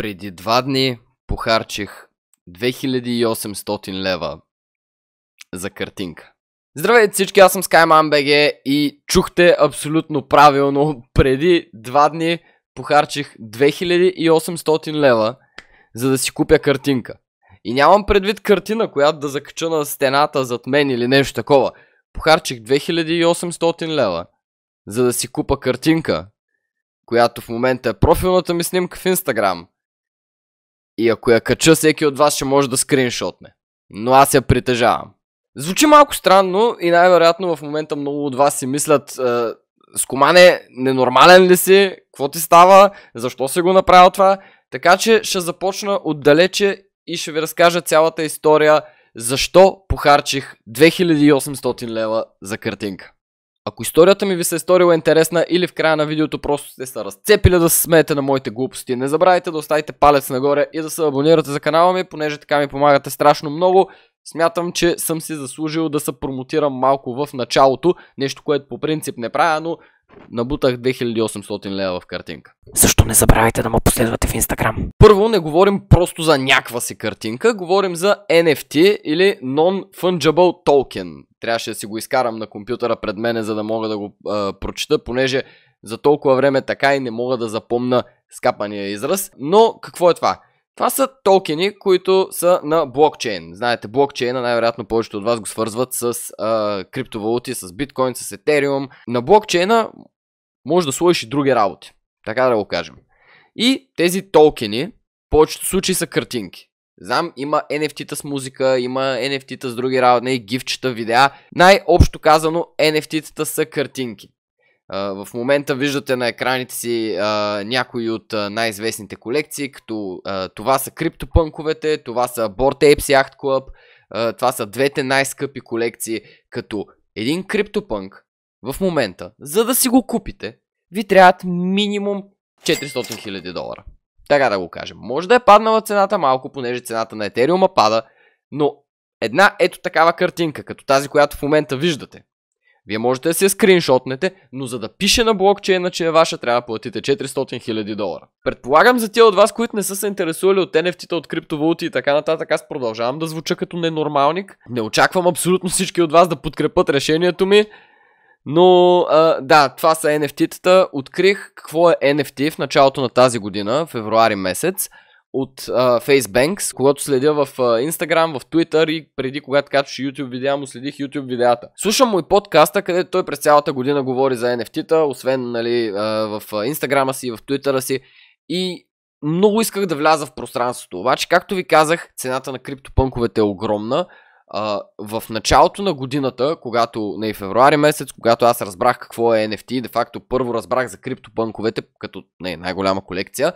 Преди два дни похарчих 2800 лева за картинка. Здравейте всички, аз съм SkymanBG и чухте абсолютно правилно. Преди два дни похарчих 2800 лева за да си купя картинка. И нямам предвид картина, която да закача на стената зад мен или нещо такова. Похарчих 2800 лева за да си купа картинка, която в момента е профилната ми снимка в Инстаграм. И ако я кача, всеки от вас ще може да скриншотне. Но аз я притежавам. Звучи малко странно и най-вероятно в момента много от вас си мислят е, Скомане, ненормален ли си? Какво ти става? Защо си го направил това? Така че ще започна отдалече и ще ви разкажа цялата история защо похарчих 2800 лева за картинка. Ако историята ми ви се е сторила интересна или в края на видеото просто сте се разцепили да се смеете на моите глупости, не забравяйте да оставите палец нагоре и да се абонирате за канала ми, понеже така ми помагате страшно много. Смятам, че съм си заслужил да се промотирам малко в началото, нещо, което по принцип не правя, но Набутах 2800 лева в картинка. Също не забравяйте да ме последвате в Инстаграм. Първо не говорим просто за някаква си картинка, говорим за NFT или Non-Fungible Token. Трябваше да си го изкарам на компютъра пред мене, за да мога да го а, прочета, понеже за толкова време така и не мога да запомна скапания израз. Но какво е това? Това са токени, които са на блокчейн. Знаете, блокчейна най-вероятно повечето от вас го свързват с а, криптовалути, с биткоин, с етериум. На блокчейна може да сложиш и други работи. Така да го кажем. И тези токени, повечето случаи са картинки. Знам, има NFT-та с музика, има NFT-та с други работи, гифчета, видеа. Най-общо казано, NFT-тата са картинки. В момента виждате на екраните си а, някои от най-известните колекции, като а, това са криптопънковете, това са Bored Apes Yacht Club, а, това са двете най-скъпи колекции, като един криптопънк в момента, за да си го купите, ви трябват минимум 400 000 долара. Така да го кажем. Може да е паднала цената малко, понеже цената на Етериума пада, но една ето такава картинка, като тази, която в момента виждате, вие можете да се скриншотнете, но за да пише на блокчейна, че е ваша, трябва да платите 400 000 долара. Предполагам за тия от вас, които не са се интересували от NFT-та, от криптовалути и така нататък, аз продължавам да звуча като ненормалник. Не очаквам абсолютно всички от вас да подкрепат решението ми. Но а, да, това са NFT-тата. Открих какво е NFT в началото на тази година, февруари месец от а, FaceBanks, когато следя в а, Instagram, в Twitter и преди когато качваш YouTube видеа, му следих YouTube видеата. Слушам му и подкаста, където той през цялата година говори за NFT-та, освен нали, а, в Instagram си, в Twitter си. И много исках да вляза в пространството. Обаче, както ви казах, цената на криптопънковете е огромна. А, в началото на годината, когато, не и февруари месец, когато аз разбрах какво е NFT, де факто първо разбрах за криптопънковете, като не най-голяма колекция,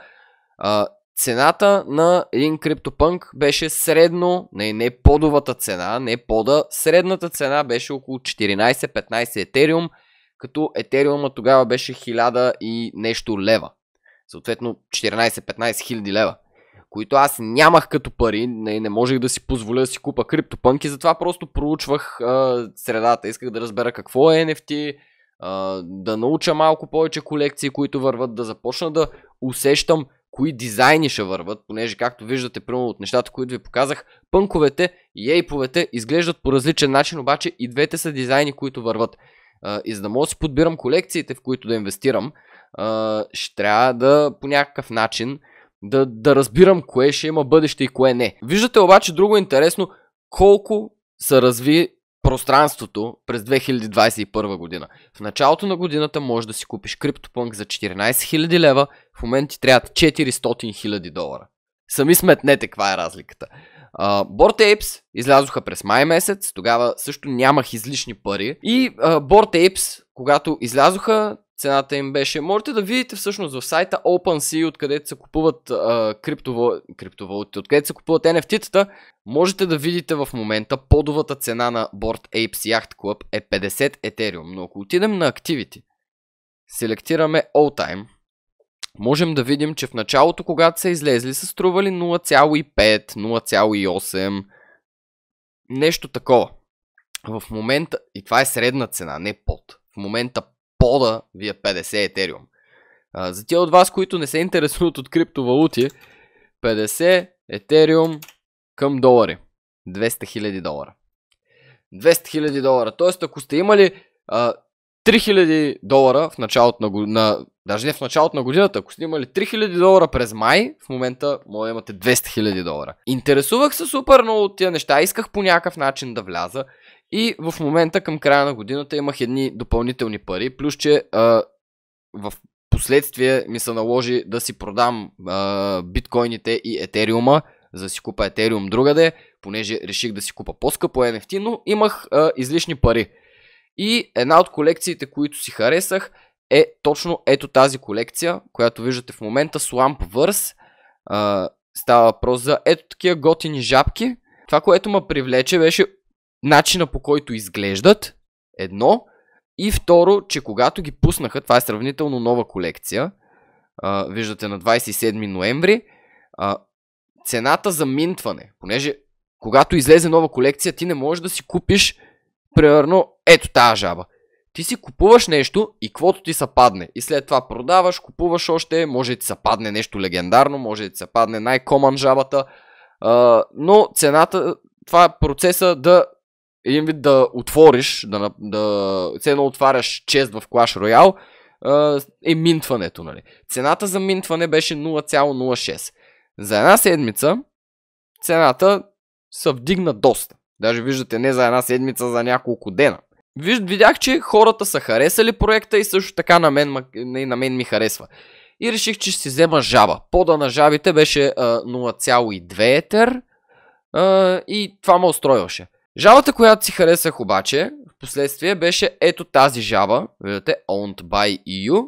а, цената на един криптопънк беше средно, не, не подовата цена, не пода, средната цена беше около 14-15 етериум, като етериума тогава беше 1000 и нещо лева. Съответно 14-15 хиляди лева, които аз нямах като пари, не, не можех да си позволя да си купа криптопънки, и затова просто проучвах а, средата, исках да разбера какво е NFT, а, да науча малко повече колекции, които върват, да започна да усещам кои дизайни ще върват, понеже както виждате, примерно от нещата, които ви показах, пънковете и ейповете изглеждат по различен начин, обаче и двете са дизайни, които върват. И за да мога да си подбирам колекциите, в които да инвестирам, ще трябва да по някакъв начин да, да разбирам кое ще има бъдеще и кое не. Виждате обаче друго интересно, колко са разви пространството през 2021 година. В началото на годината можеш да си купиш криптопънк за 14 000 лева, в момента ти трябват 400 000 долара. Сами сметнете каква е разликата. Uh, Bored Apes излязоха през май месец, тогава също нямах излишни пари. И uh, Bored Apes, когато излязоха, цената им беше. Можете да видите всъщност в сайта OpenSea, откъдето се купуват а, криптовал... криптовалутите, откъдето се купуват NFT-тата, можете да видите в момента подовата цена на Board Apes Yacht Club е 50 Ethereum. Но ако отидем на Activity, селектираме All Time, можем да видим, че в началото, когато са излезли, са стрували 0,5, 0,8, нещо такова. В момента, и това е средна цена, не под, в момента пода ви е 50 етериум. А, за тия от вас, които не се интересуват от криптовалути, 50 етериум към долари. 200 000 долара. 200 000 долара. Тоест, ако сте имали а, 3000 долара в началото на, на даже не в началото на годината, ако сте имали 3000 долара през май, в момента може да имате 200 000 долара. Интересувах се супер много от тия неща, исках по някакъв начин да вляза и в момента към края на годината имах едни допълнителни пари, плюс че а, в последствие ми се наложи да си продам а, биткоините и етериума, за да си купа етериум другаде, понеже реших да си купа по-скъпо NFT, но имах а, излишни пари. И една от колекциите, които си харесах е точно ето тази колекция, която виждате в момента, Slump Verse. А, става въпрос за ето такива готини жабки. Това, което ме привлече беше начина по който изглеждат, едно, и второ, че когато ги пуснаха, това е сравнително нова колекция, а, виждате на 27 ноември, а, цената за минтване, понеже когато излезе нова колекция, ти не можеш да си купиш, примерно, ето тази жаба. Ти си купуваш нещо и каквото ти се падне. И след това продаваш, купуваш още, може да ти се падне нещо легендарно, може да ти се падне най-коман жабата. А, но цената, това е процеса да един вид да отвориш, да, да все едно отваряш чест в Clash Royale, е минтването. Нали. Цената за минтване беше 0,06. За една седмица цената се вдигна доста. Даже виждате не за една седмица, за няколко дена. Вижд, видях, че хората са харесали проекта и също така на мен, не, на мен ми харесва. И реших, че ще си взема жаба. Пода на жабите беше 0,2 етер а, и това ме устроиваше. Жабата, която си харесах обаче, в последствие беше ето тази жаба, виждате, owned by EU,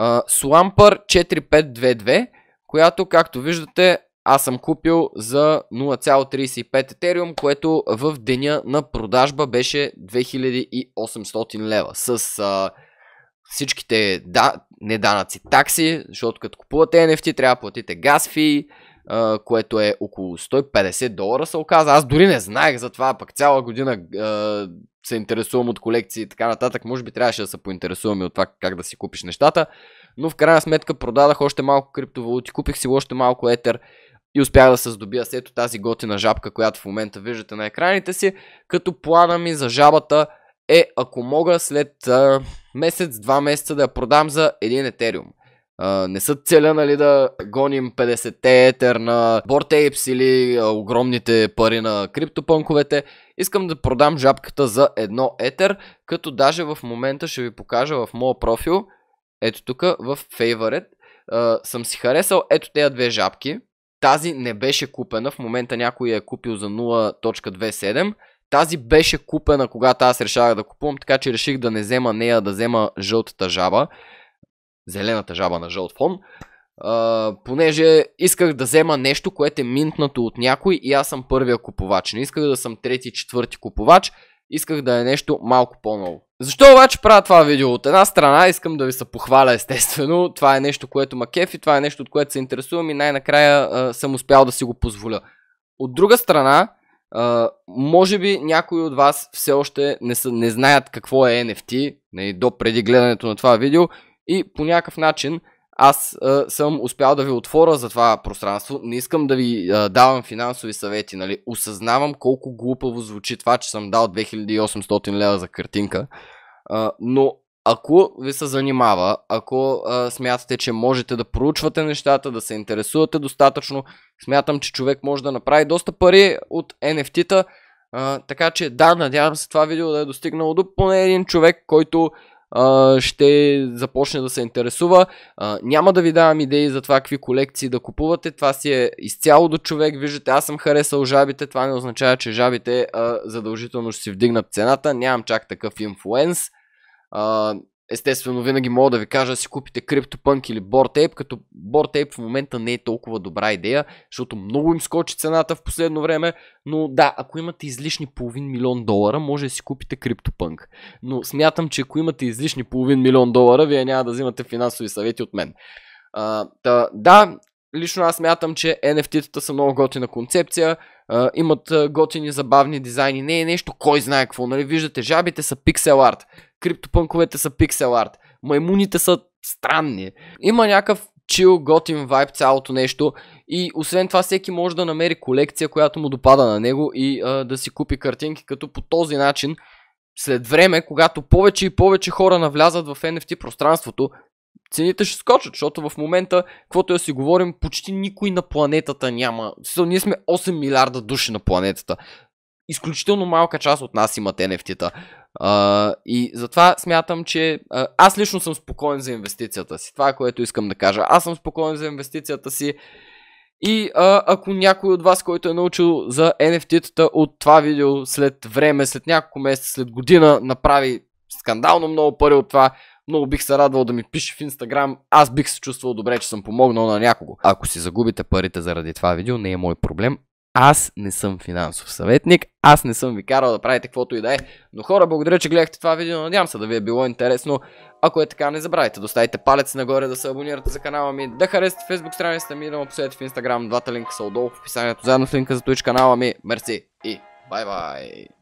uh, Swamper 4522, която, както виждате, аз съм купил за 0,35 етериум, което в деня на продажба беше 2800 лева. С а, всичките да, не данъци, такси, защото като купувате NFT трябва да платите газ фи, което е около 150 долара се оказа. Аз дори не знаех за това, пък цяла година се интересувам от колекции и така нататък. Може би трябваше да се поинтересувам и от това как да си купиш нещата. Но в крайна сметка продадах още малко криптовалути, купих си още малко етер и успях да се здобия след тази готина жабка, която в момента виждате на екраните си, като плана ми за жабата е ако мога след месец, два месеца да я продам за един етериум а, не са целя нали, да гоним 50-те етер на Apes или а, огромните пари на криптопънковете. Искам да продам жабката за едно етер, като даже в момента ще ви покажа в моя профил, ето тук в Favorite, а, съм си харесал ето тези две жабки. Тази не беше купена, в момента някой я е купил за 0.27. Тази беше купена, когато аз решавах да купувам, така че реших да не взема нея, да взема жълтата жаба зелената жаба на жълт фон, понеже исках да взема нещо, което е минтнато от някой и аз съм първия купувач. Не исках да съм трети, четвърти купувач, исках да е нещо малко по-ново. Защо обаче правя това видео? От една страна искам да ви се похваля естествено, това е нещо, което ма кефи, това е нещо, от което се интересувам и най-накрая съм успял да си го позволя. От друга страна, може би някои от вас все още не, са, не знаят какво е NFT, не, нали, до преди гледането на това видео и по някакъв начин аз а, съм успял да ви отворя за това пространство. Не искам да ви а, давам финансови съвети, нали? Осъзнавам колко глупаво звучи това, че съм дал 2800 лева за картинка. А, но ако ви се занимава, ако а, смятате, че можете да проучвате нещата, да се интересувате достатъчно, смятам, че човек може да направи доста пари от NFT-та. А, така че да, надявам се това видео да е достигнало до поне един човек, който ще започне да се интересува. няма да ви давам идеи за това какви колекции да купувате, това си е изцяло до човек. Виждате, аз съм харесал жабите, това не означава, че жабите задължително ще си вдигнат цената. Нямам чак такъв инфлуенс. Естествено, винаги мога да ви кажа да си купите CryptoPunk или BoardApe, като BoardApe в момента не е толкова добра идея, защото много им скочи цената в последно време, но да, ако имате излишни половин милион долара, може да си купите CryptoPunk. Но смятам, че ако имате излишни половин милион долара, вие няма да взимате финансови съвети от мен. А, да, лично аз мятам, че NFT-тата са много готина концепция, а, имат готини забавни дизайни, не е нещо кой знае какво, нали? Виждате, жабите са пиксел арт, криптопънковете са пиксел арт, маймуните са странни. Има някакъв чил, готин вайб цялото нещо и освен това всеки може да намери колекция, която му допада на него и а, да си купи картинки, като по този начин след време, когато повече и повече хора навлязат в NFT пространството, цените ще скочат, защото в момента, каквото я си говорим, почти никой на планетата няма. Също, ние сме 8 милиарда души на планетата. Изключително малка част от нас имат NFT-та. А, и затова смятам, че аз лично съм спокоен за инвестицията си. Това е което искам да кажа. Аз съм спокоен за инвестицията си. И а, ако някой от вас, който е научил за NFT-тата от това видео след време, след няколко месеца, след година, направи скандално много пари от това, много бих се радвал да ми пише в Инстаграм. Аз бих се чувствал добре, че съм помогнал на някого. Ако си загубите парите заради това видео, не е мой проблем. Аз не съм финансов съветник, аз не съм ви карал да правите каквото и да е. Но хора, благодаря, че гледахте това видео, надявам се да ви е било интересно. Ако е така, не забравяйте да оставите палец нагоре, да се абонирате за канала ми, да харесате Фейсбук страницата ми, да ме посетите в Инстаграм. двата линка са отдолу в описанието, заедно с линка за Twitch канала ми. Мерси и бай-бай!